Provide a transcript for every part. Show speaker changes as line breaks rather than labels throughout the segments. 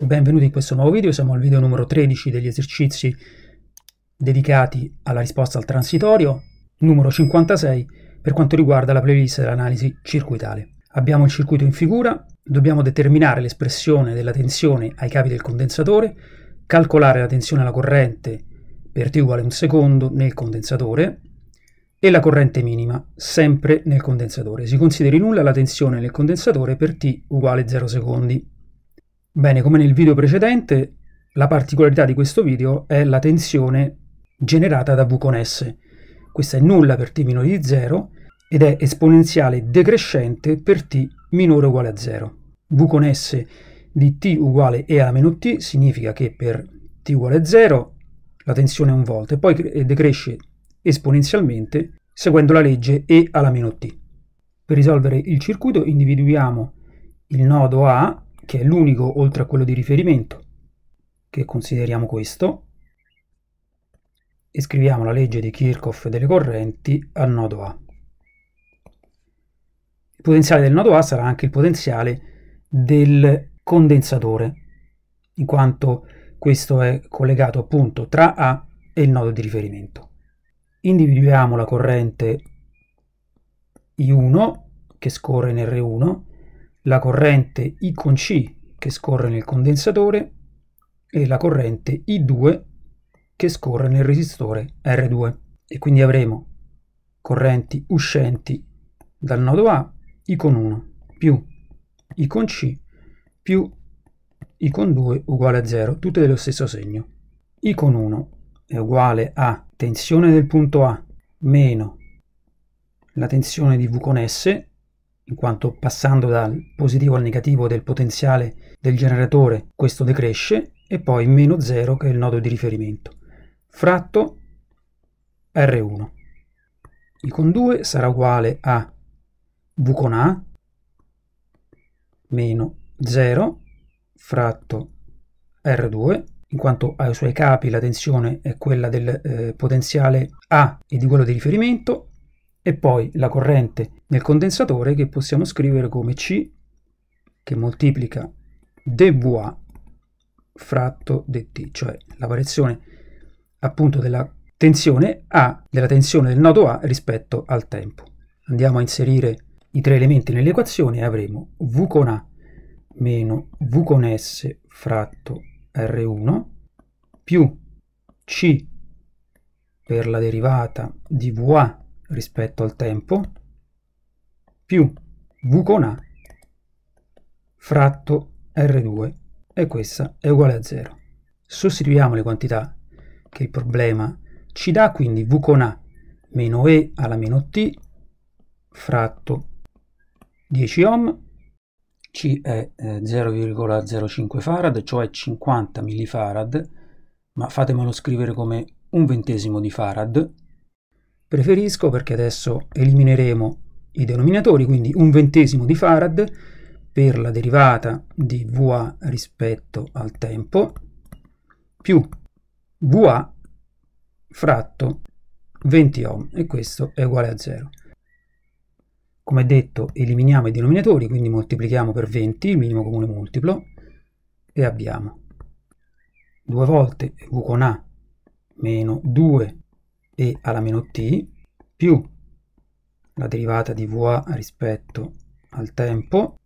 Benvenuti in questo nuovo video, siamo al video numero 13 degli esercizi dedicati alla risposta al transitorio, numero 56 per quanto riguarda la playlist dell'analisi circuitale. Abbiamo il circuito in figura, dobbiamo determinare l'espressione della tensione ai capi del condensatore, calcolare la tensione alla corrente per t uguale a un secondo nel condensatore e la corrente minima, sempre nel condensatore. Si consideri nulla la tensione nel condensatore per t uguale a 0 secondi. Bene, come nel video precedente, la particolarità di questo video è la tensione generata da V con S. Questa è nulla per t minore di 0 ed è esponenziale decrescente per t minore o uguale a 0. V con S di t uguale e alla meno t significa che per t uguale a 0 la tensione è un volto e poi decresce esponenzialmente seguendo la legge e alla meno t. Per risolvere il circuito individuiamo il nodo A che è l'unico oltre a quello di riferimento, che consideriamo questo, e scriviamo la legge di Kirchhoff delle correnti al nodo A. Il potenziale del nodo A sarà anche il potenziale del condensatore, in quanto questo è collegato appunto tra A e il nodo di riferimento. Individuiamo la corrente I1 che scorre in R1 la corrente I con C che scorre nel condensatore e la corrente I2 che scorre nel resistore R2. E quindi avremo correnti uscenti dal nodo A I con 1 più I con C più I con 2 uguale a 0, tutte dello stesso segno. I con 1 è uguale a tensione del punto A meno la tensione di V con S in quanto passando dal positivo al negativo del potenziale del generatore questo decresce, e poi meno 0 che è il nodo di riferimento. Fratto R1. I con 2 sarà uguale a V con A meno 0 fratto R2, in quanto ai suoi capi la tensione è quella del eh, potenziale A e di quello di riferimento, e poi la corrente nel condensatore che possiamo scrivere come C che moltiplica dVA fratto dt, cioè la variazione appunto della tensione A, della tensione del nodo A rispetto al tempo. Andiamo a inserire i tre elementi nell'equazione e avremo V con A meno V con S fratto R1 più C per la derivata di VA rispetto al tempo più v con a fratto r2 e questa è uguale a 0. Sostituiamo le quantità che il problema ci dà, quindi v con a meno e alla meno t fratto 10 ohm c è 0,05 eh, farad, cioè 50 millifarad, ma fatemelo scrivere come un ventesimo di farad, Preferisco perché adesso elimineremo i denominatori, quindi un ventesimo di farad per la derivata di Va rispetto al tempo più Va fratto 20 ohm e questo è uguale a 0. Come detto eliminiamo i denominatori, quindi moltiplichiamo per 20 il minimo comune multiplo e abbiamo 2 volte V con A meno 2 e alla meno t più la derivata di va rispetto al tempo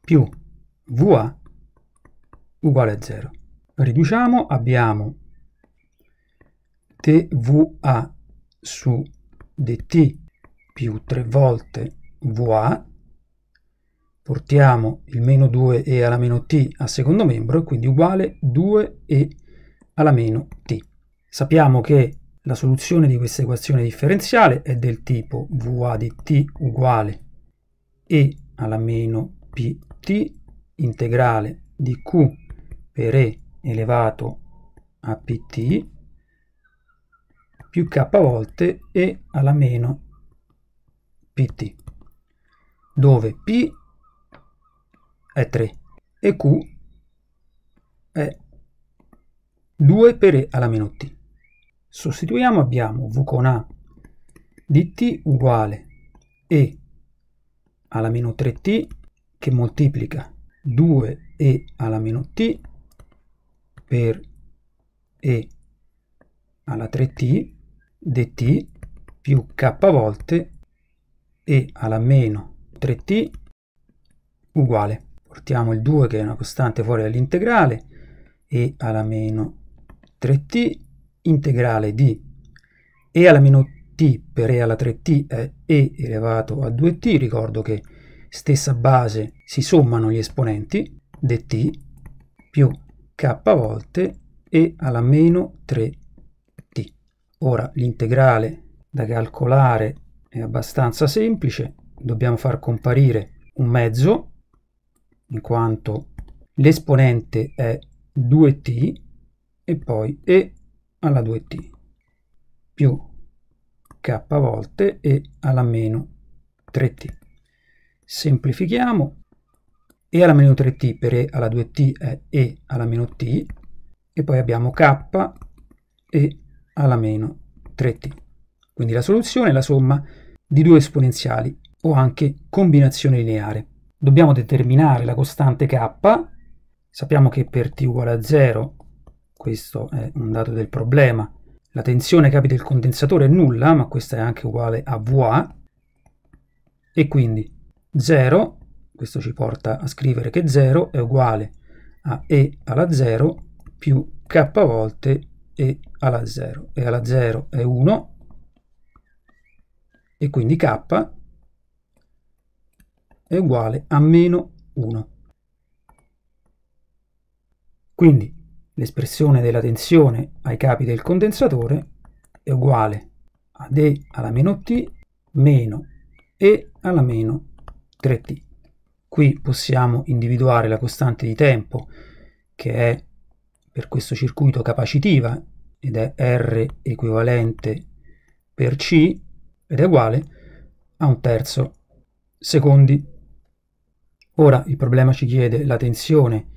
più va uguale a 0. Riduciamo, abbiamo tva su dt più 3 volte va, portiamo il meno 2e alla meno t al secondo membro, e quindi uguale 2e alla meno t. Sappiamo che la soluzione di questa equazione differenziale è del tipo Va di t uguale e alla meno pt integrale di q per e elevato a pt più k volte e alla meno pt, dove p è 3 e q è 2 per e alla meno t. Sostituiamo abbiamo V con A di t uguale e alla meno 3t che moltiplica 2e alla meno t per e alla 3t dt più k volte e alla meno 3t uguale. Portiamo il 2 che è una costante fuori dall'integrale e alla meno 3t integrale di e alla meno t per e alla 3t è e elevato a 2t, ricordo che stessa base si sommano gli esponenti, dt più k volte e alla meno 3t. Ora l'integrale da calcolare è abbastanza semplice, dobbiamo far comparire un mezzo, in quanto l'esponente è 2t, e poi e alla 2t più k volte e alla meno 3t. Semplifichiamo e alla meno 3t per e alla 2t è e alla meno t e poi abbiamo k e alla meno 3t. Quindi la soluzione è la somma di due esponenziali o anche combinazione lineare. Dobbiamo determinare la costante k, sappiamo che per t uguale a 0 questo è un dato del problema. La tensione capi il condensatore è nulla, ma questa è anche uguale a VA, e quindi 0, questo ci porta a scrivere che 0 è uguale a E alla 0 più K volte E alla 0. E alla 0 è 1, e quindi K è uguale a meno 1. Quindi l'espressione della tensione ai capi del condensatore è uguale a D alla meno T meno E alla meno 3T. Qui possiamo individuare la costante di tempo che è per questo circuito capacitiva ed è R equivalente per C ed è uguale a un terzo secondi. Ora il problema ci chiede la tensione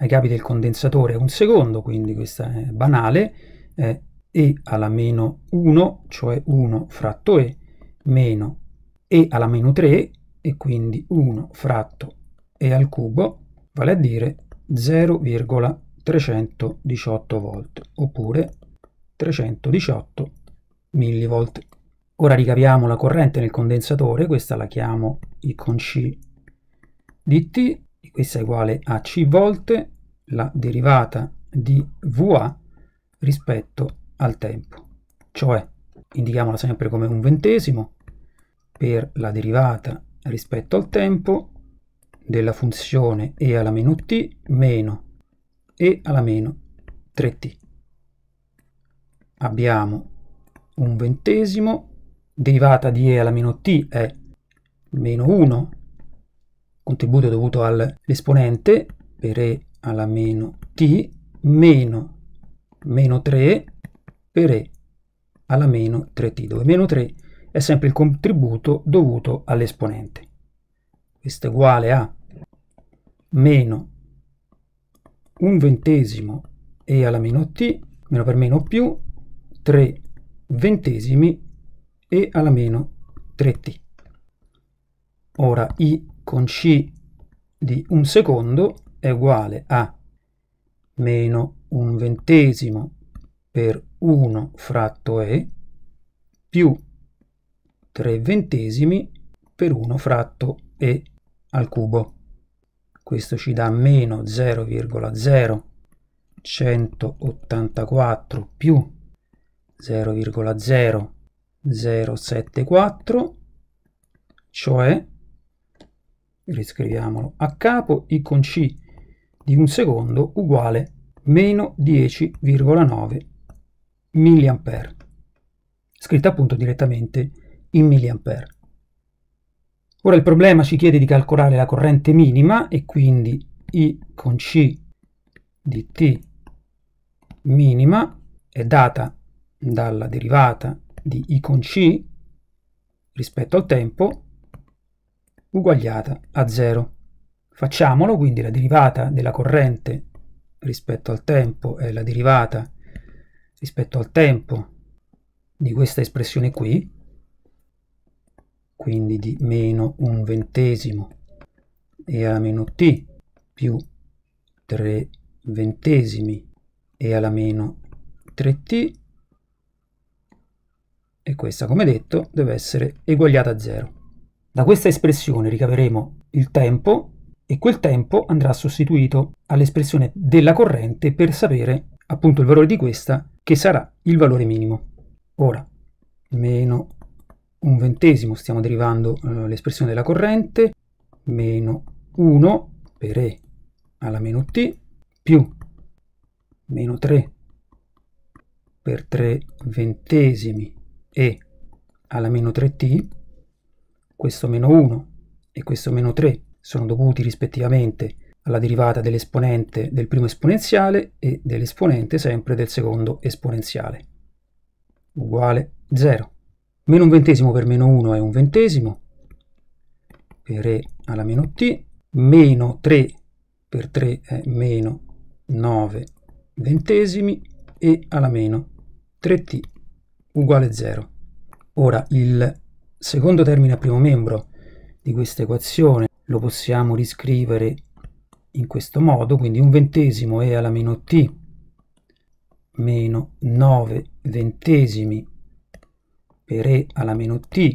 ai capi del condensatore un secondo, quindi questa è banale, è e alla meno 1, cioè 1 fratto e, meno e alla meno 3, e quindi 1 fratto e al cubo, vale a dire 0,318 volt, oppure 318 millivolt. Ora ricaviamo la corrente nel condensatore, questa la chiamo I con C di T, e questa è uguale a c volte la derivata di va rispetto al tempo, cioè indichiamola sempre come un ventesimo per la derivata rispetto al tempo della funzione e alla meno t meno e alla meno 3t. Abbiamo un ventesimo, derivata di e alla meno t è meno 1 contributo dovuto all'esponente per e alla meno t meno meno 3 per e alla meno 3t, dove meno 3 è sempre il contributo dovuto all'esponente. Questo è uguale a meno un ventesimo e alla meno t, meno per meno più 3 ventesimi e alla meno 3t. Ora i con C di un secondo è uguale a meno un ventesimo per 1 fratto E più 3 ventesimi per 1 fratto E al cubo. Questo ci dà meno 0,0184 più 0,0074, cioè riscriviamolo, a capo i con C di un secondo uguale meno 10,9 mA, scritta appunto direttamente in mA. Ora il problema ci chiede di calcolare la corrente minima e quindi I con C di T minima è data dalla derivata di I con C rispetto al tempo uguagliata a 0. Facciamolo, quindi la derivata della corrente rispetto al tempo è la derivata rispetto al tempo di questa espressione qui, quindi di meno un ventesimo e alla meno t più 3 ventesimi e alla meno 3t e questa come detto deve essere eguagliata a 0. Da questa espressione ricaveremo il tempo e quel tempo andrà sostituito all'espressione della corrente per sapere appunto il valore di questa che sarà il valore minimo. Ora, meno un ventesimo, stiamo derivando eh, l'espressione della corrente, meno 1 per E alla meno T, più meno 3 per 3 ventesimi E alla meno 3T, questo meno 1 e questo meno 3 sono dovuti rispettivamente alla derivata dell'esponente del primo esponenziale e dell'esponente sempre del secondo esponenziale, uguale 0. Meno un ventesimo per meno 1 è un ventesimo, per e alla meno t, meno 3 per 3 è meno 9 ventesimi e alla meno 3t uguale 0. Ora il secondo termine a primo membro di questa equazione lo possiamo riscrivere in questo modo, quindi un ventesimo e alla meno t meno 9 ventesimi per e alla meno t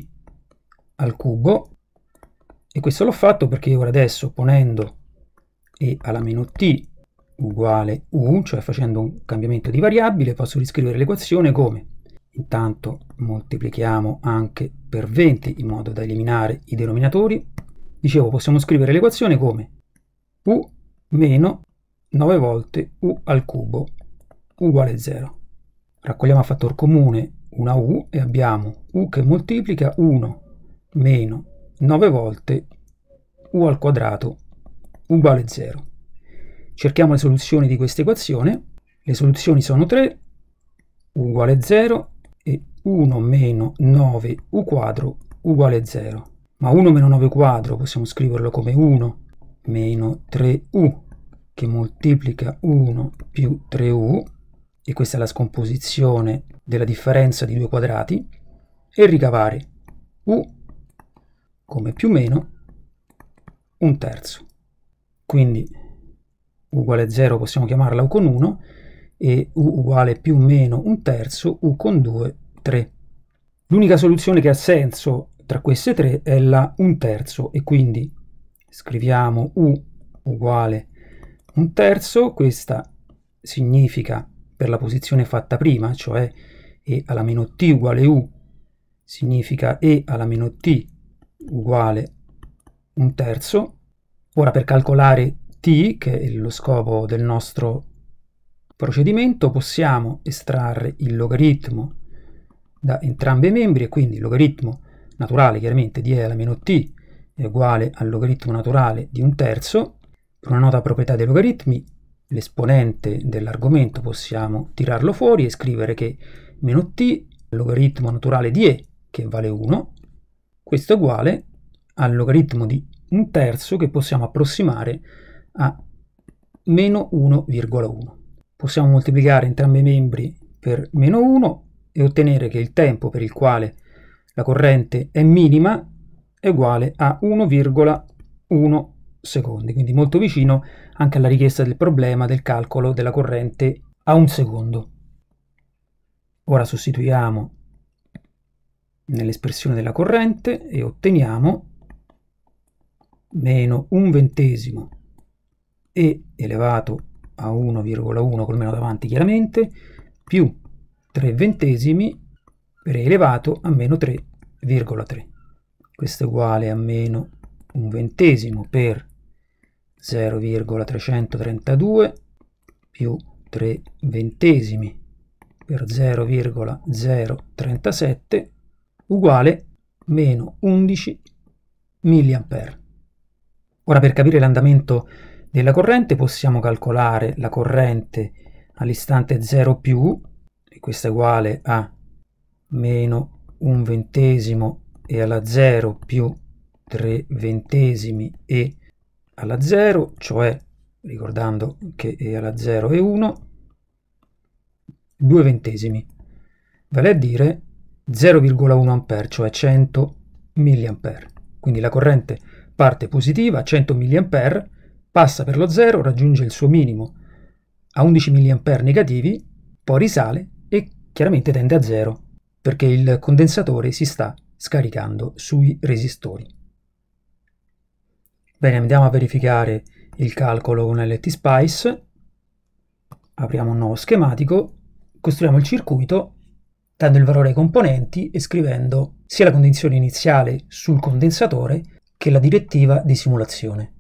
al cubo e questo l'ho fatto perché ora adesso ponendo e alla meno t uguale u, cioè facendo un cambiamento di variabile, posso riscrivere l'equazione come Intanto moltiplichiamo anche per 20 in modo da eliminare i denominatori. Dicevo, possiamo scrivere l'equazione come u meno 9 volte u al cubo uguale 0. Raccogliamo a fattore comune una u e abbiamo u che moltiplica 1 meno 9 volte u al quadrato uguale 0. Cerchiamo le soluzioni di questa equazione. Le soluzioni sono 3, uguale 0 1 meno 9u quadro uguale 0. Ma 1 meno 9 quadro possiamo scriverlo come 1 meno 3u che moltiplica 1 più 3u e questa è la scomposizione della differenza di due quadrati e ricavare u come più o meno un terzo. Quindi u uguale 0 possiamo chiamarla u con 1 e u uguale più o meno un terzo, u con 2 tre. L'unica soluzione che ha senso tra queste tre è la un terzo e quindi scriviamo u uguale un terzo, questa significa per la posizione fatta prima, cioè e alla meno t uguale u, significa e alla meno t uguale un terzo. Ora per calcolare t, che è lo scopo del nostro procedimento, possiamo estrarre il logaritmo da entrambi i membri e quindi il logaritmo naturale chiaramente di e alla meno t è uguale al logaritmo naturale di un terzo. Per una nota proprietà dei logaritmi, l'esponente dell'argomento possiamo tirarlo fuori e scrivere che meno t logaritmo naturale di e che vale 1, questo è uguale al logaritmo di un terzo che possiamo approssimare a meno 1,1. Possiamo moltiplicare entrambi i membri per meno 1 e ottenere che il tempo per il quale la corrente è minima è uguale a 1,1 secondi, quindi molto vicino anche alla richiesta del problema del calcolo della corrente a un secondo. Ora sostituiamo nell'espressione della corrente e otteniamo meno un ventesimo e elevato a 1,1 col meno davanti chiaramente più 3 ventesimi per elevato a meno 3,3. Questo è uguale a meno 1 ventesimo per 0,332 più 3 ventesimi per 0,037 uguale meno 11 mA. Ora per capire l'andamento della corrente possiamo calcolare la corrente all'istante 0 più questa è uguale a meno un ventesimo e alla 0 più 3 ventesimi e alla 0, cioè ricordando che e alla 0 è 1, 2 ventesimi, vale a dire 0,1 A, cioè 100 mA. Quindi la corrente parte positiva, 100 mA, passa per lo 0, raggiunge il suo minimo a 11 mA negativi, poi risale e chiaramente tende a zero perché il condensatore si sta scaricando sui resistori. Bene, andiamo a verificare il calcolo con LTSpice, apriamo un nuovo schematico, costruiamo il circuito dando il valore ai componenti e scrivendo sia la condizione iniziale sul condensatore che la direttiva di simulazione.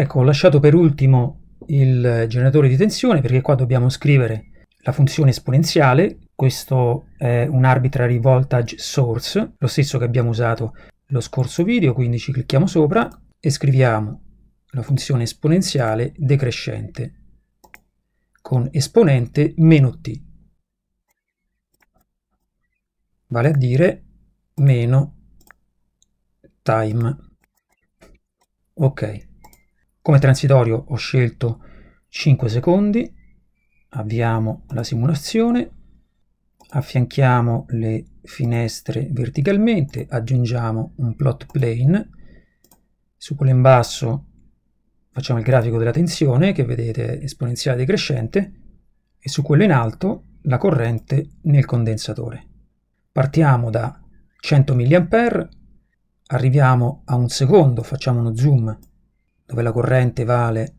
Ecco, ho lasciato per ultimo il generatore di tensione perché qua dobbiamo scrivere la funzione esponenziale, questo è un arbitrary voltage source, lo stesso che abbiamo usato lo scorso video, quindi ci clicchiamo sopra e scriviamo la funzione esponenziale decrescente con esponente meno t, vale a dire meno time. Ok. Come transitorio ho scelto 5 secondi, avviamo la simulazione, affianchiamo le finestre verticalmente, aggiungiamo un plot plane, su quello in basso facciamo il grafico della tensione che vedete esponenziale decrescente e su quello in alto la corrente nel condensatore. Partiamo da 100 mA, arriviamo a un secondo, facciamo uno zoom dove la corrente vale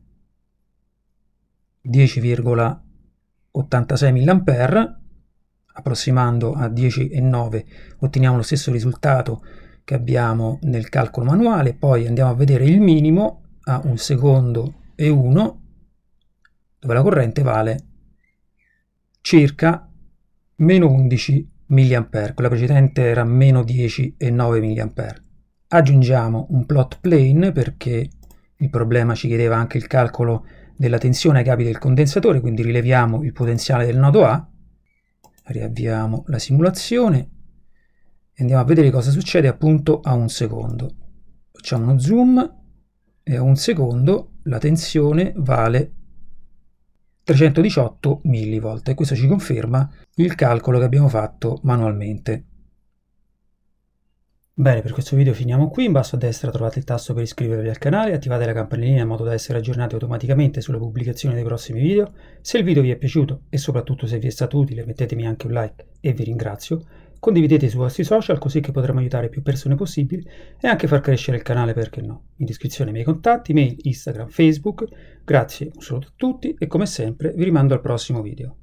10,86 mA, approssimando a 10,9 otteniamo lo stesso risultato che abbiamo nel calcolo manuale, poi andiamo a vedere il minimo a un secondo e 1, dove la corrente vale circa meno 11 mA, quella precedente era meno 10,9 mA. Aggiungiamo un plot plane perché il problema ci chiedeva anche il calcolo della tensione ai capi del condensatore, quindi rileviamo il potenziale del nodo A, riavviamo la simulazione e andiamo a vedere cosa succede appunto a un secondo. Facciamo uno zoom e a un secondo la tensione vale 318 mV e questo ci conferma il calcolo che abbiamo fatto manualmente. Bene, per questo video finiamo qui, in basso a destra trovate il tasto per iscrivervi al canale, attivate la campanellina in modo da essere aggiornati automaticamente sulla pubblicazione dei prossimi video. Se il video vi è piaciuto e soprattutto se vi è stato utile mettetemi anche un like e vi ringrazio. Condividete sui vostri social così che potremo aiutare più persone possibili e anche far crescere il canale perché no. In descrizione i miei contatti, mail, Instagram, Facebook. Grazie, un saluto a tutti e come sempre vi rimando al prossimo video.